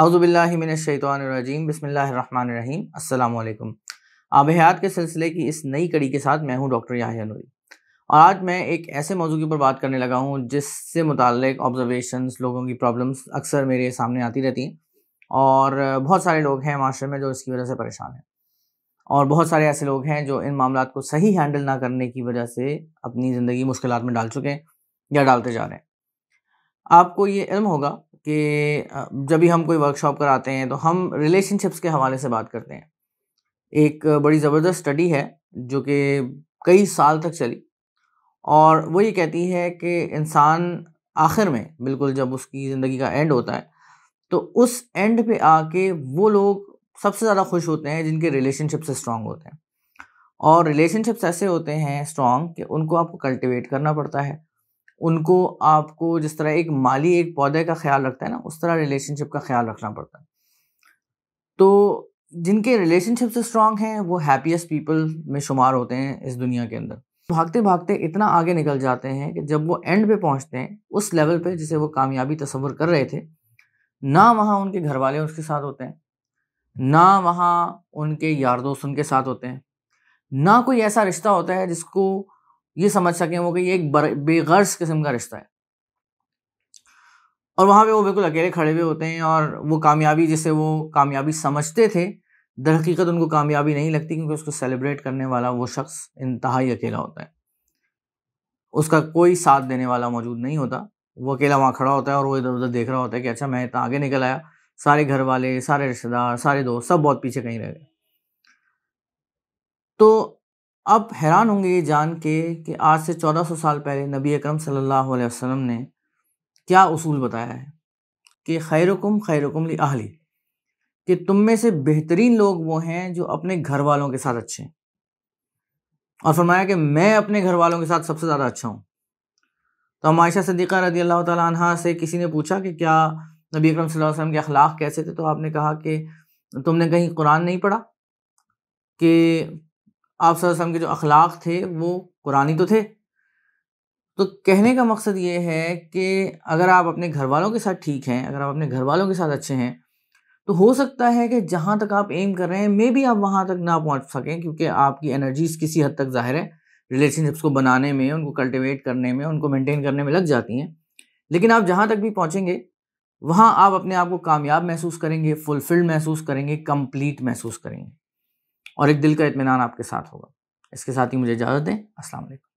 अवज़ुबिल्लिमिनशैतरजीम बसमीम अल्लाम आब हयात के सिलसिले की इस नई कड़ी के साथ मैं हूँ डॉक्टर याहिया नूरी और आज मैं एक ऐसे मौजू के ऊपर बात करने लगा हूँ जिससे मुतक ऑब्जर्वेशंस लोगों की प्रॉब्लम्स अक्सर मेरे सामने आती रहती हैं और बहुत सारे लोग हैं माशरे में जो इसकी वजह से परेशान हैं और बहुत सारे ऐसे लोग हैं जो इन मामला को सही हैंडल ना करने की वजह से अपनी ज़िंदगी मुश्किल में डाल चुके हैं या डालते जा रहे हैं आपको ये इल्म होगा कि जब भी हम कोई वर्कशॉप कराते हैं तो हम रिलेशनशिप्स के हवाले से बात करते हैं एक बड़ी ज़बरदस्त स्टडी है जो कि कई साल तक चली और वो ये कहती है कि इंसान आखिर में बिल्कुल जब उसकी ज़िंदगी का एंड होता है तो उस एंड पे आके वो लोग सबसे ज़्यादा खुश होते हैं जिनके रिलेशनशिप्स स्ट्रांग होते हैं और रिलेशनशिप्स ऐसे होते हैं स्ट्रांग कि उनको आपको कल्टिवेट करना पड़ता है उनको आपको जिस तरह एक माली एक पौधे का ख्याल रखता है ना उस तरह रिलेशनशिप का ख्याल रखना पड़ता है तो जिनके रिलेशनशिप से स्ट्रांग हैं वो हैप्पीस्ट पीपल में शुमार होते हैं इस दुनिया के अंदर भागते भागते इतना आगे निकल जाते हैं कि जब वो एंड पे पहुंचते हैं उस लेवल पे जिसे वो कामयाबी तस्वर कर रहे थे ना वहाँ उनके घर वाले उसके साथ होते हैं ना वहाँ उनके यार दोस्त उनके साथ होते हैं ना कोई ऐसा रिश्ता होता है जिसको ये समझ सकें वो कि ये एक बेगर्ज किस्म का रिश्ता है और वहाँ पे वो बिल्कुल अकेले खड़े हुए होते हैं और वो कामयाबी जिसे वो कामयाबी समझते थे दर हकीकत उनको कामयाबी नहीं लगती क्योंकि उसको सेलिब्रेट करने वाला वो शख्स इंतहाई अकेला होता है उसका कोई साथ देने वाला मौजूद नहीं होता वो अकेला वहाँ खड़ा होता है और वो इधर उधर देख रहा होता है कि अच्छा मैं इतना आगे निकल आया सारे घर वाले सारे रिश्तेदार सारे दोस्त सब बहुत पीछे कहीं रह गए तो अब हैरान होंगे ये जान के कि आज से 1400 साल पहले नबी अकरम सल्लल्लाहु अलैहि वसल्लम ने क्या उसूल बताया है कि खैरकुम खैरकुम ली आहली कि तुम में से बेहतरीन लोग वो हैं जो अपने घर वालों के साथ अच्छे हैं और फरमाया कि मैं अपने घर वालों के साथ सबसे ज़्यादा अच्छा हूँ तो हम आयशा सदीक़ा रदी अल्लाह तह से किसी ने पूछा कि क्या नबी अकरम सल्लल्लाहु अलैहि वसल्लम के अखलाक कैसे थे तो आपने कहा कि तुमने कहीं कुरान नहीं पढ़ा कि आप के जो अखलाक थे वो कुरानी तो थे तो कहने का मकसद ये है कि अगर आप अपने घर वालों के साथ ठीक हैं अगर आप अपने घर वालों के साथ अच्छे हैं तो हो सकता है कि जहाँ तक आप एम कर रहे हैं मे भी आप वहाँ तक ना पहुँच सकें क्योंकि आपकी एनर्जीज किसी हद तक ज़ाहिर है रिलेशनशिप्स को बनाने में उनको कल्टिवेट करने में उनको मेंटेन करने में लग जाती हैं लेकिन आप जहाँ तक भी पहुँचेंगे वहाँ आप अपने आप को कामयाब महसूस करेंगे फुलफिल्ड महसूस करेंगे कंप्लीट महसूस करेंगे और एक दिल का इतमान आपके साथ होगा इसके साथ ही मुझे इजाज़त दें असल